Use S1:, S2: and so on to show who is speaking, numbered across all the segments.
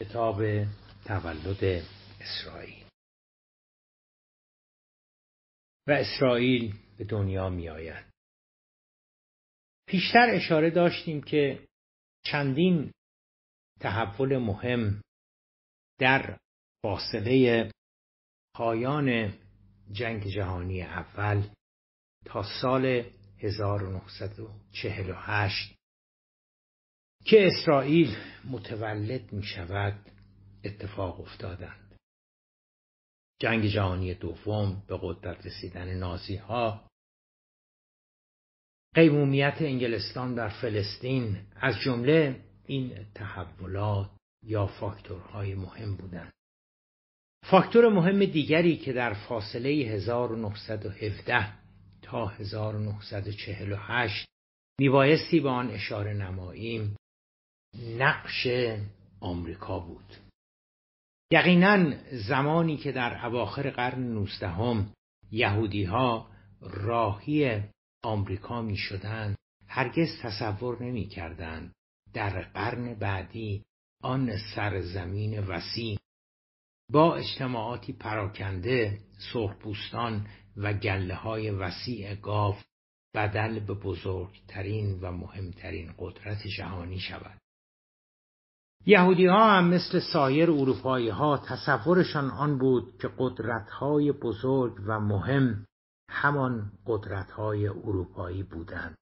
S1: کتاب تولد اسرائیل و اسرائیل به دنیا می آید. پیشتر اشاره داشتیم که چندین تحول مهم در فاصله پایان جنگ جهانی اول تا سال 1948 که اسرائیل متولد می شود اتفاق افتادند. جنگ جهانی دوم به قدرت رسیدن نازی ها قیمومیت انگلستان در فلسطین از جمله این تحولات یا فاکتورهای مهم بودند. فاکتور مهم دیگری که در فاصله 1917 تا 1948 میبایستی به آن اشاره نماییم نقش آمریکا بود یقینا زمانی که در اواخر قرن نوزدهم یهودیها راهی آمریکا می هرگز تصور نمیکردند. در قرن بعدی آن سرزمین وسیع با اجتماعاتی پراکنده سرخپوستان و گله های وسیع گاف بدل به بزرگترین و مهمترین قدرت جهانی شود یهودی ها هم مثل سایر اروپایی ها تصورشان آن بود که قدرت های بزرگ و مهم همان قدرت های اروپایی بودند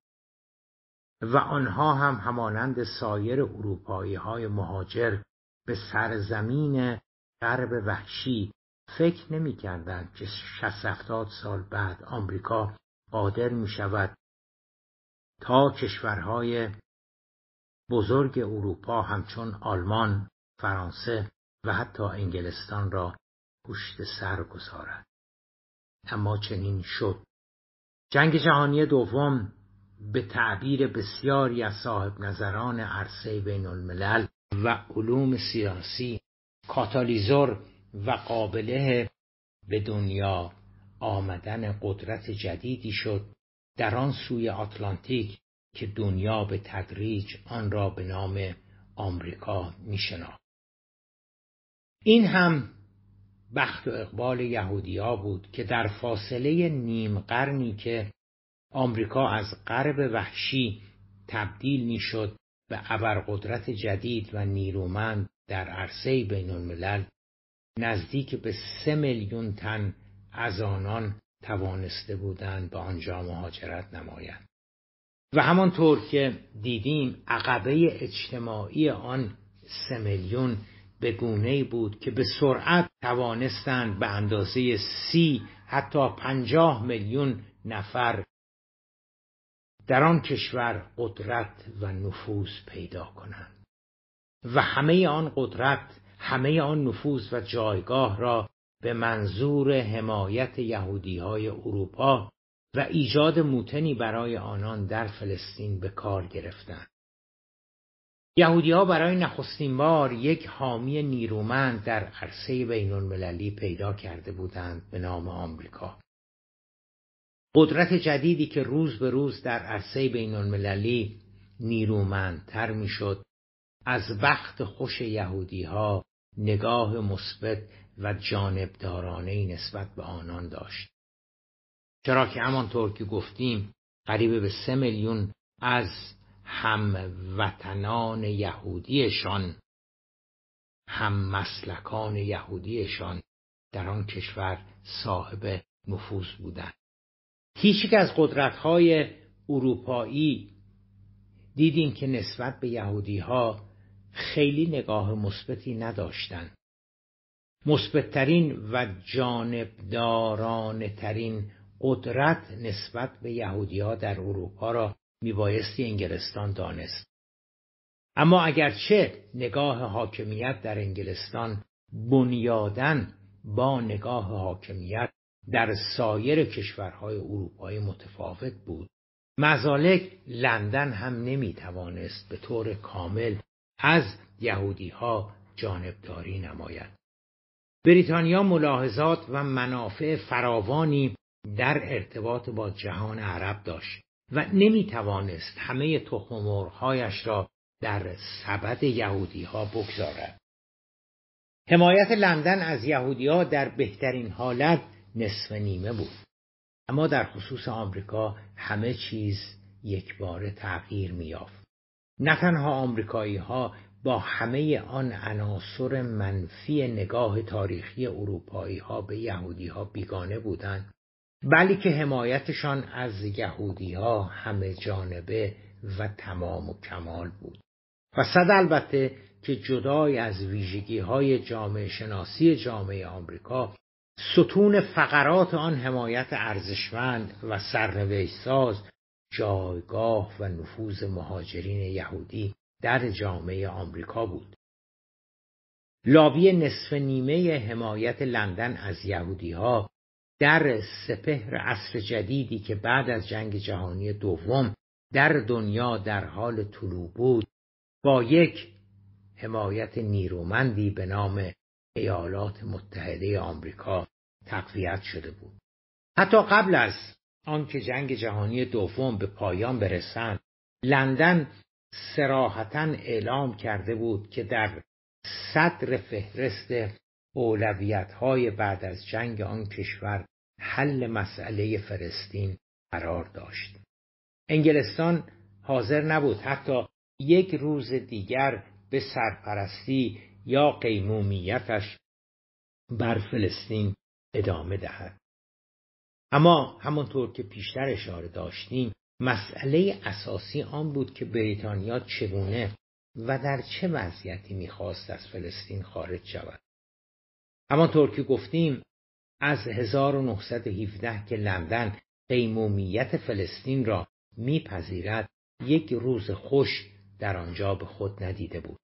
S1: و آنها هم همانند سایر اروپایی های مهاجر به سرزمین غرب وحشی فکر نمی که 60 سال بعد آمریکا قادر می شود تا کشورهای بزرگ اروپا همچون آلمان، فرانسه و حتی انگلستان را پشت سر گذارد. اما چنین شد. جنگ جهانی دوم به تعبیر بسیاری از صاحب نظران عرصه بین الملل و علوم سیاسی کاتالیزور و قابله به دنیا آمدن قدرت جدیدی شد در آن سوی آتلانتیک که دنیا به تدریج آن را به نام آمریکا میشناخت این هم بخت و اقبال یهودیا بود که در فاصله نیم قرنی که آمریکا از غرب وحشی تبدیل میشد به ابرقدرت جدید و نیرومند در عرصه بین الملل نزدیک به سه میلیون تن از آنان توانسته بودند به آنجا مهاجرت نمایند و همانطور که دیدیم عقبه اجتماعی آن سه میلیون به گونه بود که به سرعت توانستند به اندازه سی حتی پنجاه میلیون نفر در آن کشور قدرت و نفوذ پیدا کنند و همه آن قدرت همه آن نفوذ و جایگاه را به منظور حمایت یهودی های اروپا و ایجاد موتنی برای آنان در فلسطین به کار گرفتند. یهودیها برای نخستین بار یک حامی نیرومند در عرصه بین المللی پیدا کرده بودند به نام آمریکا. قدرت جدیدی که روز به روز در عرصه بین المللی نیرومندتر میشد از وقت خوش یهودی ها نگاه مثبت و جانبدارانه نسبت به آنان داشت. چرا که همانطور که گفتیم قریب به سه میلیون از هموطنان یهودیشان هم مسلکان یهودیشان در آن کشور صاحب نفوذ بودند هیچ از قدرت‌های اروپایی دیدیم که نسبت به یهودیها خیلی نگاه مثبتی نداشتند مثبتترین و جانبدارانه ترین قدرت نسبت به یهودی ها در اروپا را میبایستی انگلستان دانست. اما اگرچه نگاه حاکمیت در انگلستان بنیادن با نگاه حاکمیت در سایر کشورهای اروپایی متفاوت بود مزالک لندن هم نمیتوانست به طور کامل از یهودی ها جانبداری نماید بریتانیا ملاحظات و منافع فراوانی در ارتباط با جهان عرب داشت و نمی توانست همه تخمورهایش را در سبد یهودی ها بگذارد. حمایت لندن از یهودی ها در بهترین حالت نصف نیمه بود. اما در خصوص آمریکا همه چیز یک بار تغییر میافت. نه تنها آمریکایی ها با همه آن عناصر منفی نگاه تاریخی اروپایی ها به یهودی ها بیگانه بودند بلی که حمایتشان از یهودی ها همه جانبه و تمام و کمال بود و صد البته که جدای از ویژگی های جامعه شناسی جامعه آمریکا ستون فقرات آن حمایت ارزشمند و سرنوشتساز جایگاه و نفوذ مهاجرین یهودی در جامعه آمریکا بود لابی نصف نیمه حمایت لندن از یهودی ها در سپهر عصر جدیدی که بعد از جنگ جهانی دوم در دنیا در حال طلوع بود با یک حمایت نیرومندی به نام ایالات متحده آمریکا تقویت شده بود حتی قبل از آنکه جنگ جهانی دوم به پایان برسند لندن سراحتا اعلام کرده بود که در صدر فهرست اولویت های بعد از جنگ آن کشور حل مسئله فلسطین قرار داشت. انگلستان حاضر نبود حتی یک روز دیگر به سرپرستی یا قیمومیتش بر فلسطین ادامه دهد. اما همانطور که پیشتر اشاره داشتیم مسئله اساسی آن بود که بریتانیا چگونه و در چه وضعیتی میخواست از فلسطین خارج شود همانطور که گفتیم از 1917 که لندن قیمومیت فلسطین را میپذیرد یک روز خوش در آنجا به خود ندیده بود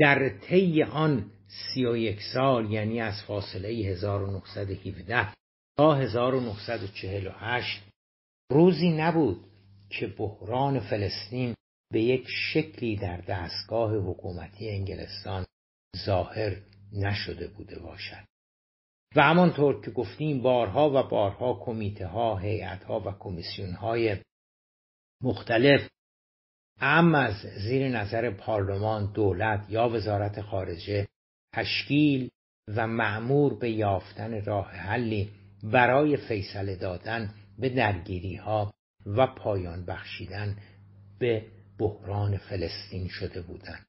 S1: در طی آن سی و یک سال یعنی از فاصله 1917 تا 1948 روزی نبود که بحران فلسطین به یک شکلی در دستگاه حکومتی انگلستان ظاهر نشده بوده باشد و همانطور که گفتیم بارها و بارها کمیته ها، هیئت ها و کمیسیون های مختلف ام از زیر نظر پارلمان، دولت یا وزارت خارجه تشکیل و معمور به یافتن راه حلی برای فیصله دادن به درگیری ها و پایان بخشیدن به بحران فلسطین شده بودند.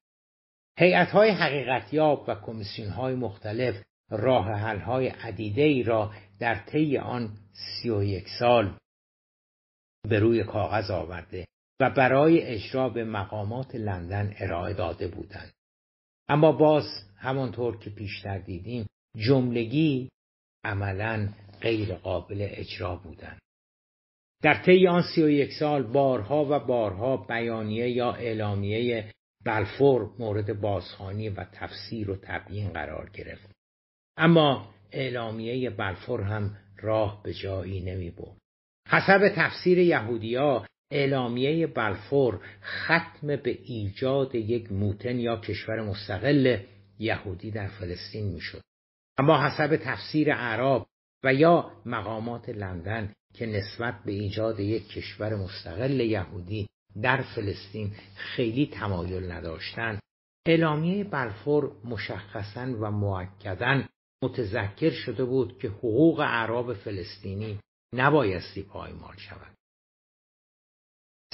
S1: های حقیقتیاب و کمیسیون های مختلف راه عدیده ای را در طی آن یک سال به روی کاغذ آورده و برای اجرا به مقامات لندن ارائه داده بودند اما باز همانطور که پیشتر دیدیم جملگی عملا غیر قابل اجرا بودند در طی آن سی و یک سال بارها و بارها بیانیه یا اعلامیه بلفور مورد بازخانی و تفسیر و تبیین قرار گرفت اما اعلامیه بلفور هم راه به جایی نمی برد حسب تفسیر یهودیا اعلامیه بلفور ختم به ایجاد یک موتن یا کشور مستقل یهودی در فلسطین میشد اما حسب تفسیر عرب و یا مقامات لندن که نسبت به ایجاد یک کشور مستقل یهودی در فلسطین خیلی تمایل نداشتند اعلامیه بلفور مشخصا و موکدا متذکر شده بود که حقوق اعراب فلسطینی نبایستی پایمال شود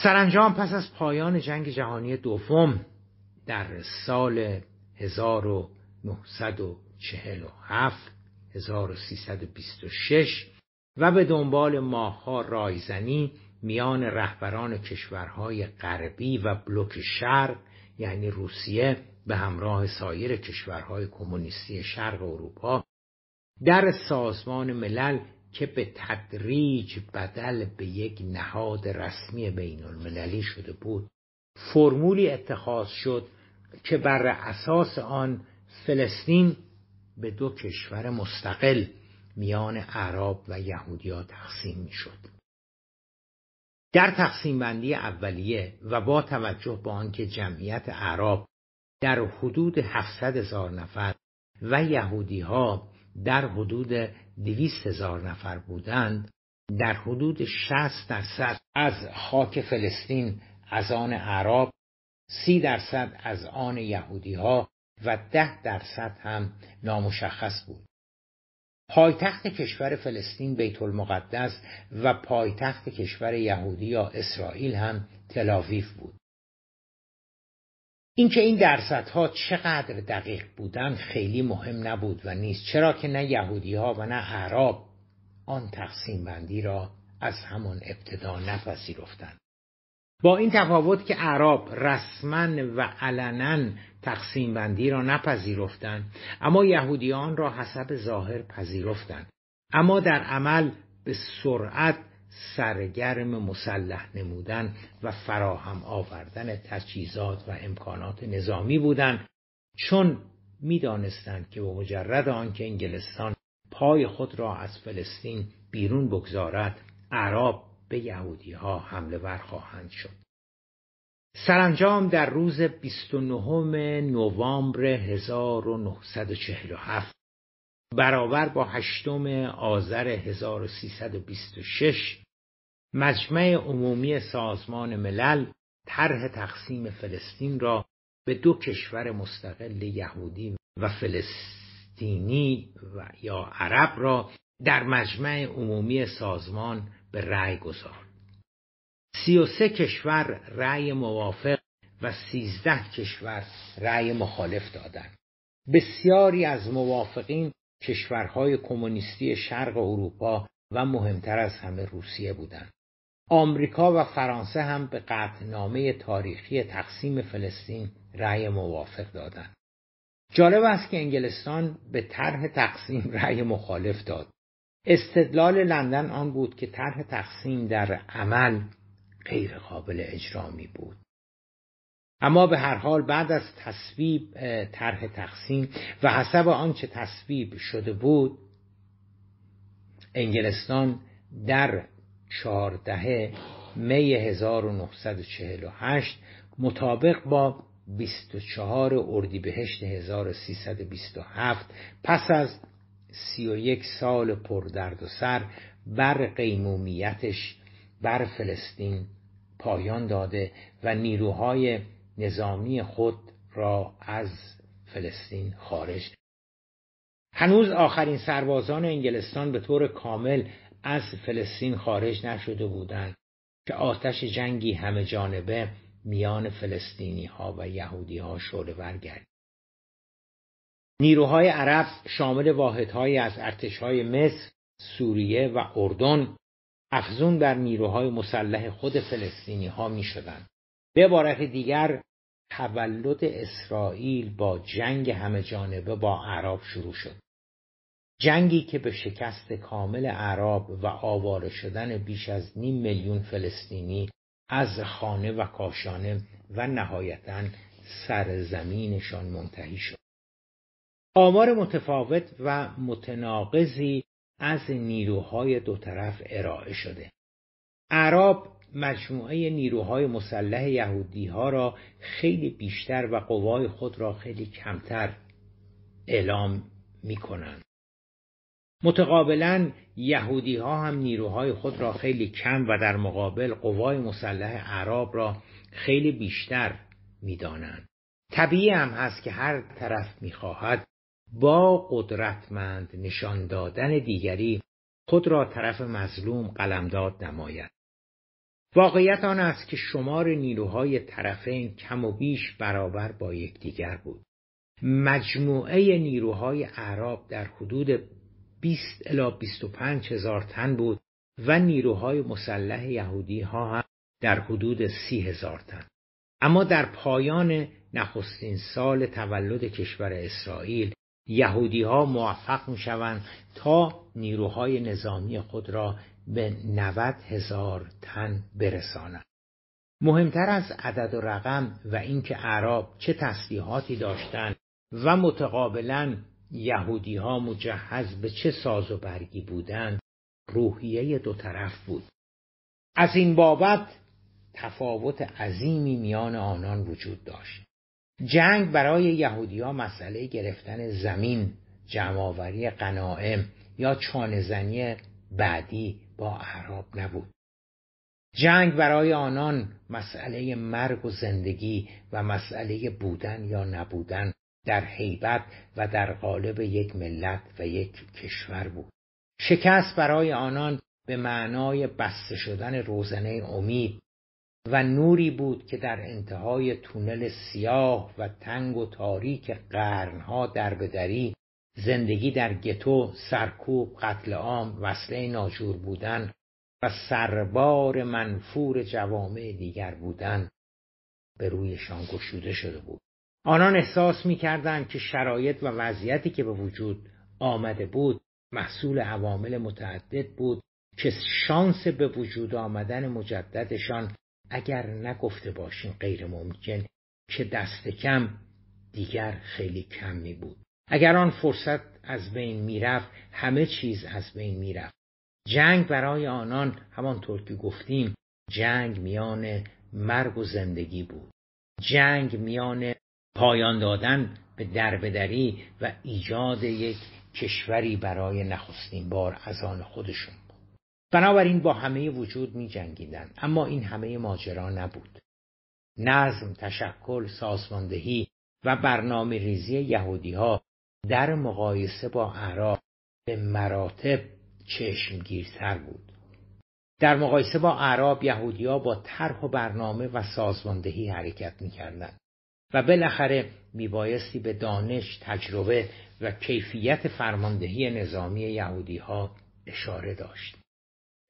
S1: سرانجام پس از پایان جنگ جهانی دوم در سال 1947 1326 و به دنبال ماهها رایزنی میان رهبران کشورهای غربی و بلوک شرق یعنی روسیه به همراه سایر کشورهای کمونیستی شرق اروپا در سازمان ملل که به تدریج بدل به یک نهاد رسمی بین المللی شده بود فرمولی اتخاذ شد که بر اساس آن فلسطین به دو کشور مستقل میان عرب و یهودیا تقسیم می شد در تقسیم بندی اولیه و با توجه به آنکه جمعیت عرب در حدود 700 هزار نفر و یهودی ها در حدود 200 هزار نفر بودند در حدود 60 درصد از خاک فلسطین از آن عرب 30 درصد از آن یهودی ها و 10 درصد هم نامشخص بود پایتخت کشور فلسطین بیت المقدس و پایتخت کشور یهودی یا اسرائیل هم تلاویف بود اینکه این, این درصدها چقدر دقیق بودن خیلی مهم نبود و نیست چرا که نه یهودی ها و نه عرب آن تقسیم بندی را از همان ابتدا نپذیرفتند با این تفاوت که عرب رسما و علنا تقسیم بندی را نپذیرفتند اما یهودیان را حسب ظاهر پذیرفتند اما در عمل به سرعت سرگرم مسلح نمودن و فراهم آوردن تجهیزات و امکانات نظامی بودند چون میدانستند که به مجرد آنکه انگلستان پای خود را از فلسطین بیرون بگذارد عرب به یهودی ها حمله ور خواهند شد. سرانجام در روز 29 نوامبر 1947 برابر با هشتم آذر 1326 مجمع عمومی سازمان ملل طرح تقسیم فلسطین را به دو کشور مستقل یهودی و فلسطینی و یا عرب را در مجمع عمومی سازمان به رأی سی و سه کشور رأی موافق و سیزده کشور رأی مخالف دادند. بسیاری از موافقین کشورهای کمونیستی شرق اروپا و مهمتر از همه روسیه بودند. آمریکا و فرانسه هم به قطعنامه تاریخی تقسیم فلسطین رأی موافق دادند. جالب است که انگلستان به طرح تقسیم رأی مخالف داد استدلال لندن آن بود که طرح تقسیم در عمل غیر قابل اجرا می بود اما به هر حال بعد از تصویب طرح تقسیم و حسب آنچه تصویب شده بود انگلستان در چهارده می 1948 مطابق با 24 اردیبهشت 1327 پس از سی و یک سال پر درد و سر بر قیمومیتش بر فلسطین پایان داده و نیروهای نظامی خود را از فلسطین خارج هنوز آخرین سربازان انگلستان به طور کامل از فلسطین خارج نشده بودند که آتش جنگی همه جانبه میان فلسطینی ها و یهودی ها شعله ور نیروهای عرب شامل واحدهایی از ارتشهای مصر، سوریه و اردن افزون بر نیروهای مسلح خود فلسطینی ها می شدند به عبارت دیگر تولد اسرائیل با جنگ همه جانبه با عرب شروع شد. جنگی که به شکست کامل عرب و آواره شدن بیش از نیم میلیون فلسطینی از خانه و کاشانه و نهایتا سرزمینشان منتهی شد. آمار متفاوت و متناقضی از نیروهای دو طرف ارائه شده عرب مجموعه نیروهای مسلح یهودی ها را خیلی بیشتر و قوای خود را خیلی کمتر اعلام می کنند. متقابلا یهودی ها هم نیروهای خود را خیلی کم و در مقابل قوای مسلح عرب را خیلی بیشتر می دانند. طبیعی هم هست که هر طرف می خواهد با قدرتمند نشان دادن دیگری خود را طرف مظلوم قلمداد نماید واقعیت آن است که شمار نیروهای طرفین کم و بیش برابر با یکدیگر بود مجموعه نیروهای اعراب در حدود 20 الا 25 هزار تن بود و نیروهای مسلح یهودی ها هم در حدود 30 هزار تن اما در پایان نخستین سال تولد کشور اسرائیل یهودی ها موفق می شوند تا نیروهای نظامی خود را به 90 هزار تن برسانند. مهمتر از عدد و رقم و اینکه عرب چه تسلیحاتی داشتند و متقابلا یهودی ها مجهز به چه ساز و برگی بودند روحیه دو طرف بود از این بابت تفاوت عظیمی میان آنان وجود داشت جنگ برای یهودیا مسئله گرفتن زمین جمعآوری قناعم یا چانزنی بعدی با عرب نبود جنگ برای آنان مسئله مرگ و زندگی و مسئله بودن یا نبودن در حیبت و در قالب یک ملت و یک کشور بود شکست برای آنان به معنای بسته شدن روزنه امید و نوری بود که در انتهای تونل سیاه و تنگ و تاریک قرنها بدری زندگی در گتو سرکوب قتل عام وصله ناجور بودن و سربار منفور جوامع دیگر بودن به رویشان گشوده شده بود آنان احساس میکردند که شرایط و وضعیتی که به وجود آمده بود محصول عوامل متعدد بود که شانس به وجود آمدن مجددشان اگر نگفته باشیم غیر ممکن که دست کم دیگر خیلی کم می بود اگر آن فرصت از بین میرفت همه چیز از بین میرفت جنگ برای آنان همانطور که گفتیم جنگ میان مرگ و زندگی بود جنگ میان پایان دادن به دربدری و ایجاد یک کشوری برای نخستین بار از آن خودشون بنابراین با همه وجود می جنگیدن. اما این همه ماجرا نبود. نظم، تشکل، سازماندهی و برنامه ریزی یهودی ها در مقایسه با اعراب به مراتب سر بود. در مقایسه با عرب یهودیا با طرح و برنامه و سازماندهی حرکت میکردند و بالاخره میبایستی به دانش، تجربه و کیفیت فرماندهی نظامی یهودی ها اشاره داشت.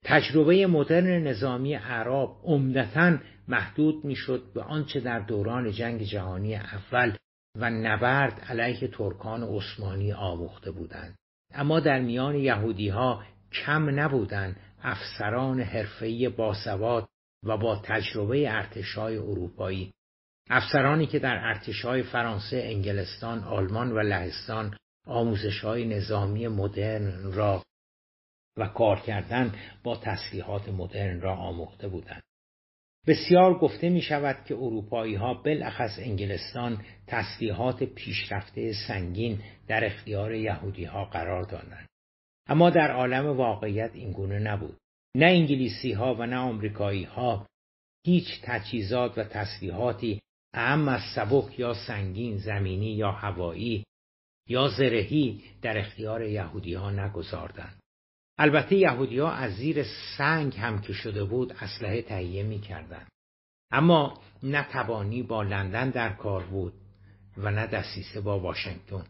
S1: تجربه مدرن نظامی عرب عمدتا محدود میشد به آنچه در دوران جنگ جهانی اول و نبرد علیه ترکان عثمانی آموخته بودند اما در میان یهودی ها کم نبودند افسران حرفه‌ای باسواد و با تجربه ارتشای اروپایی افسرانی که در ارتشای فرانسه، انگلستان، آلمان و لهستان آموزش‌های نظامی مدرن را و کار کردن با تسلیحات مدرن را آموخته بودند. بسیار گفته می شود که اروپایی ها بلخص انگلستان تسلیحات پیشرفته سنگین در اختیار یهودی ها قرار دادند. اما در عالم واقعیت این گونه نبود. نه انگلیسی ها و نه آمریکایی ها هیچ تجهیزات و تسلیحاتی اهم از سبک یا سنگین زمینی یا هوایی یا زرهی در اختیار یهودی ها نگذاردند. البته یهودی از زیر سنگ هم که شده بود اسلحه تهیه می کردن. اما نه تبانی با لندن در کار بود و نه دسیسه با واشنگتن.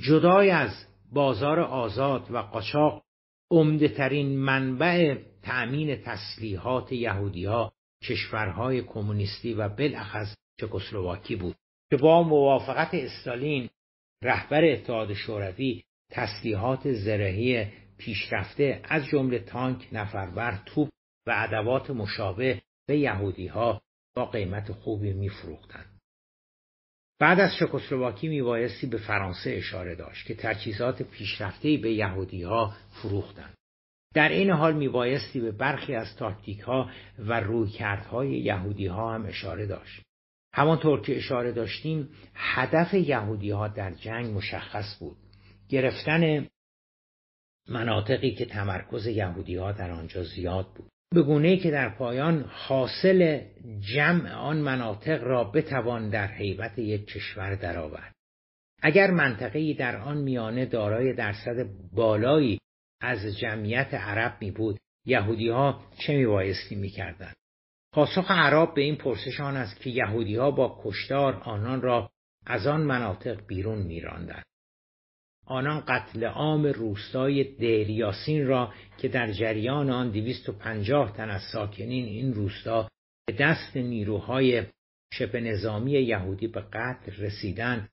S1: جدای از بازار آزاد و قاچاق ترین منبع تأمین تسلیحات یهودیها کشورهای کمونیستی و بالاخص چکسلواکی بود که با موافقت استالین رهبر اتحاد شوروی تسلیحات زرهی پیشرفته از جمله تانک، نفربر، توپ و ادوات مشابه به یهودی ها با قیمت خوبی میفروختند. بعد از می میبایستی به فرانسه اشاره داشت که تجهیزات پیشرفته به یهودی ها فروختند. در این حال میبایستی به برخی از تاکتیک ها و رویکردهای یهودی ها هم اشاره داشت. همانطور که اشاره داشتیم هدف یهودی ها در جنگ مشخص بود گرفتن مناطقی که تمرکز یهودی ها در آنجا زیاد بود به گونه که در پایان حاصل جمع آن مناطق را بتوان در حیبت یک کشور درآورد اگر ای در آن میانه دارای درصد بالایی از جمعیت عرب می بود یهودی ها چه می بایستی می کردن؟ پاسخ عرب به این پرسش آن است که یهودی ها با کشتار آنان را از آن مناطق بیرون می راندن. آنان قتل عام روستای دیریاسین را که در جریان آن 250 تن از ساکنین این روستا به دست نیروهای شبه نظامی یهودی به قتل رسیدن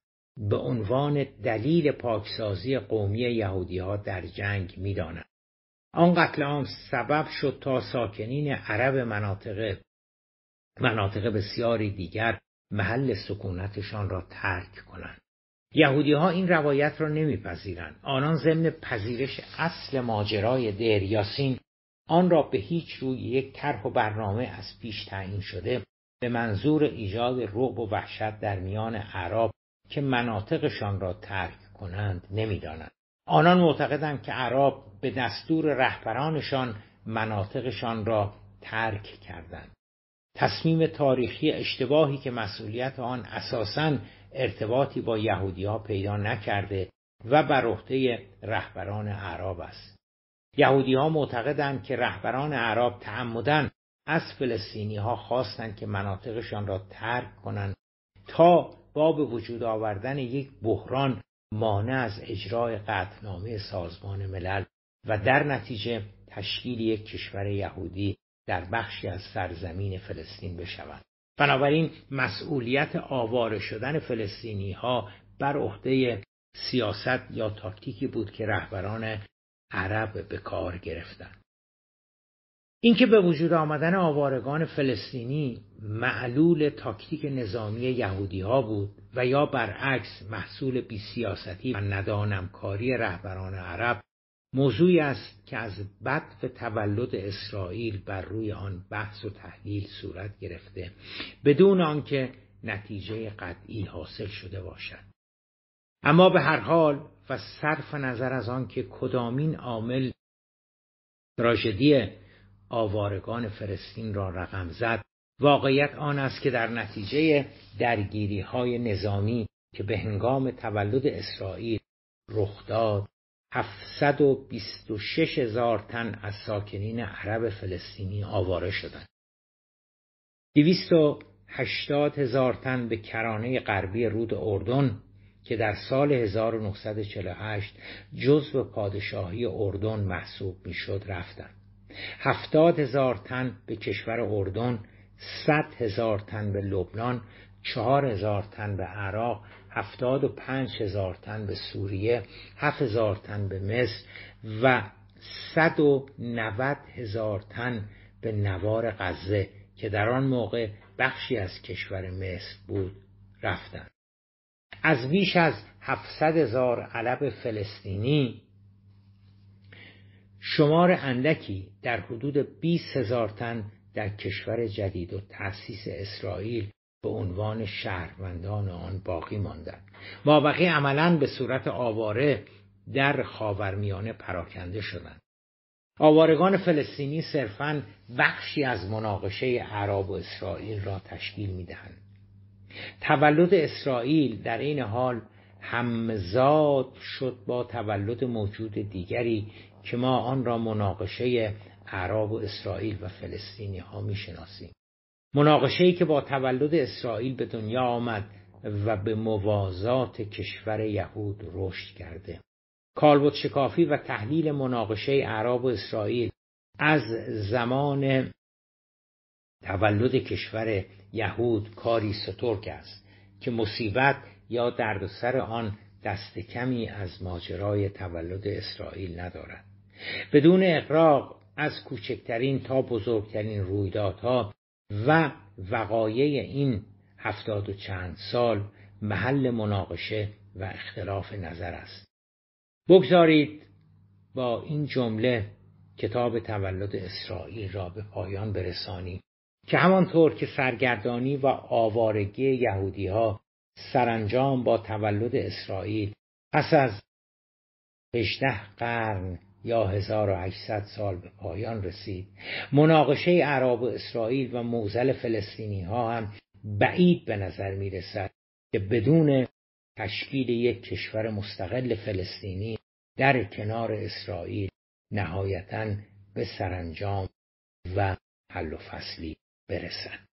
S1: به عنوان دلیل پاکسازی قومی یهودی ها در جنگ می آن قتل عام سبب شد تا ساکنین عرب مناطق مناطق بسیاری دیگر محل سکونتشان را ترک کنند. یهودی ها این روایت را نمیپذیرند آنان ضمن پذیرش اصل ماجرای دریاسین آن را به هیچ روی یک طرح و برنامه از پیش تعیین شده به منظور ایجاد رعب و وحشت در میان عرب که مناطقشان را ترک کنند نمیدانند آنان معتقدند که عرب به دستور رهبرانشان مناطقشان را ترک کردند تصمیم تاریخی اشتباهی که مسئولیت آن اساساً ارتباطی با یهودی ها پیدا نکرده و بر عهده رهبران عرب است یهودی ها معتقدند که رهبران عرب تعمدن از فلسطینی ها خواستند که مناطقشان را ترک کنند تا با به وجود آوردن یک بحران مانع از اجرای قطنامه سازمان ملل و در نتیجه تشکیل یک کشور یهودی در بخشی از سرزمین فلسطین بشوند بنابراین مسئولیت آواره شدن فلسطینی ها بر عهده سیاست یا تاکتیکی بود که رهبران عرب به کار گرفتند. اینکه به وجود آمدن آوارگان فلسطینی معلول تاکتیک نظامی یهودی ها بود و یا برعکس محصول بی سیاستی و ندانمکاری رهبران عرب موضوعی است که از بدف تولد اسرائیل بر روی آن بحث و تحلیل صورت گرفته بدون آنکه نتیجه قطعی حاصل شده باشد اما به هر حال و صرف نظر از آنکه کدامین عامل تراژدی آوارگان فرستین را رقم زد واقعیت آن است که در نتیجه درگیری های نظامی که به هنگام تولد اسرائیل رخ داد 726 هزار تن از ساکنین عرب فلسطینی آواره شدند. 280 هزار تن به کرانه غربی رود اردن که در سال 1948 جزء پادشاهی اردن محسوب میشد رفتند. 70 هزار تن به کشور اردن، 100 هزار تن به لبنان، 4 هزار تن به عراق هفتاد و پنج هزار تن به سوریه هفت هزار تن به مصر و صد و نوت هزار تن به نوار غزه که در آن موقع بخشی از کشور مصر بود رفتند از بیش از هفتصد هزار علب فلسطینی شمار اندکی در حدود 20 هزار تن در کشور جدید و تأسیس اسرائیل به عنوان شهروندان آن باقی ماندند باقی عملا به صورت آواره در خاورمیانه پراکنده شدند آوارگان فلسطینی صرفا بخشی از مناقشه عرب و اسرائیل را تشکیل میدهند تولد اسرائیل در این حال همزاد شد با تولد موجود دیگری که ما آن را مناقشه عرب و اسرائیل و فلسطینی ها میشناسیم مناقشه که با تولد اسرائیل به دنیا آمد و به موازات کشور یهود رشد کرده کالبوت شکافی و تحلیل مناقشه عرب و اسرائیل از زمان تولد کشور یهود کاری سترک است که مصیبت یا دردسر آن دست کمی از ماجرای تولد اسرائیل ندارد بدون اقراق از کوچکترین تا بزرگترین رویدادها و وقایع این هفتاد و چند سال محل مناقشه و اختلاف نظر است بگذارید با این جمله کتاب تولد اسرائیل را به پایان برسانی که همانطور که سرگردانی و آوارگی یهودی ها سرانجام با تولد اسرائیل پس از 18 قرن یا 1800 سال به پایان رسید مناقشه عرب و اسرائیل و موزل فلسطینی ها هم بعید به نظر می رسد که بدون تشکیل یک کشور مستقل فلسطینی در کنار اسرائیل نهایتا به سرانجام و حل و فصلی برسد